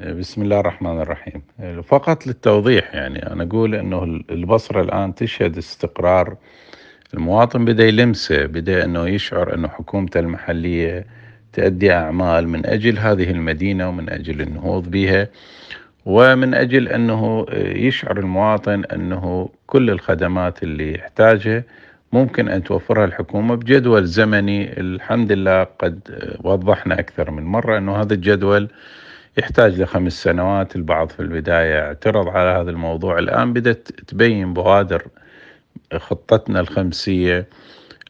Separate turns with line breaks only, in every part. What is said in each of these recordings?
بسم الله الرحمن الرحيم فقط للتوضيح يعني أنا أقول أنه البصرة الآن تشهد استقرار المواطن بدأ يلمسه بدأ أنه يشعر أنه حكومته المحلية تؤدي أعمال من أجل هذه المدينة ومن أجل النهوض بها ومن أجل أنه يشعر المواطن أنه كل الخدمات اللي يحتاجها ممكن أن توفرها الحكومة بجدول زمني الحمد لله قد وضحنا أكثر من مرة أنه هذا الجدول يحتاج لخمس سنوات البعض في البداية اعترض على هذا الموضوع الآن بدأت تبين بوادر خطتنا الخمسية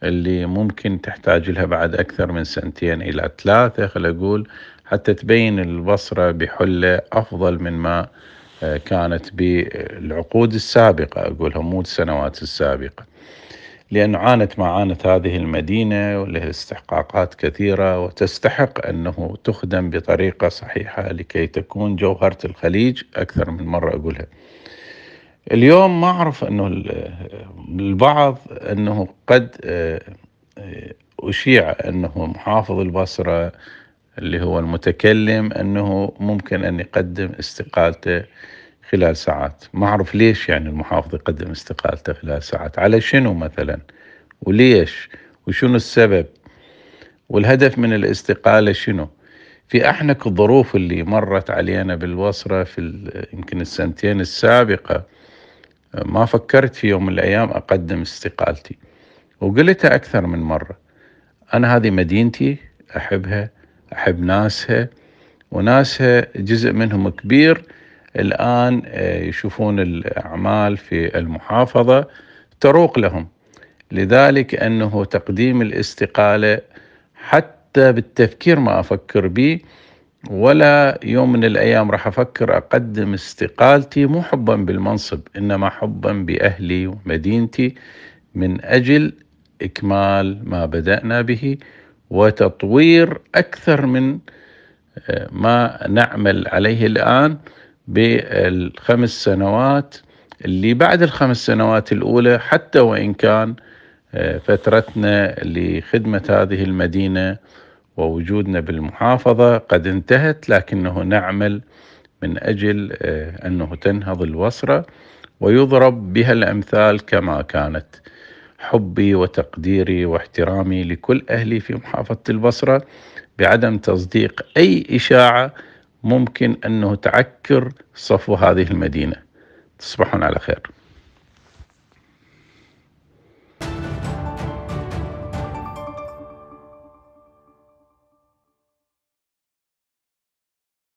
اللي ممكن تحتاج لها بعد أكثر من سنتين إلى ثلاثة خل أقول حتى تبين البصرة بحلة أفضل من ما آه، كانت بالعقود السابقة أقولها مو السنوات السابقة لأن عانت ما عانت هذه المدينة ولها استحقاقات كثيرة وتستحق أنه تخدم بطريقة صحيحة لكي تكون جوهرة الخليج أكثر من مرة أقولها اليوم ما أعرف أنه البعض أنه قد آه، آه، أشيع أنه محافظ البصرة اللي هو المتكلم أنه ممكن أن يقدم استقالته خلال ساعات ما أعرف ليش يعني المحافظ يقدم استقالته خلال ساعات على شنو مثلا وليش وشنو السبب والهدف من الاستقالة شنو في أحنك الظروف اللي مرت علينا بالوصرة في يمكن السنتين السابقة ما فكرت في يوم من الأيام أقدم استقالتي وقلتها أكثر من مرة أنا هذه مدينتي أحبها أحب ناسها وناسها جزء منهم كبير الآن آه، يشوفون الأعمال في المحافظة تروق لهم لذلك أنه تقديم الاستقالة حتى بالتفكير ما أفكر به ولا يوم من الأيام راح أفكر أقدم استقالتي مو حبا بالمنصب إنما حبا بأهلي ومدينتي من أجل إكمال ما بدأنا به وتطوير أكثر من آه، ما نعمل عليه الآن بالخمس سنوات اللي بعد الخمس سنوات الأولى حتى وإن كان آه، فترتنا لخدمة هذه المدينة ووجودنا بالمحافظة قد انتهت لكنه نعمل من أجل آه، أنه تنهض الوصرة ويضرب بها الأمثال كما كانت حبي وتقديري واحترامي لكل أهلي في محافظة البصرة بعدم تصديق أي إشاعة ممكن أنه تعكر صفو هذه المدينة تصبحون على خير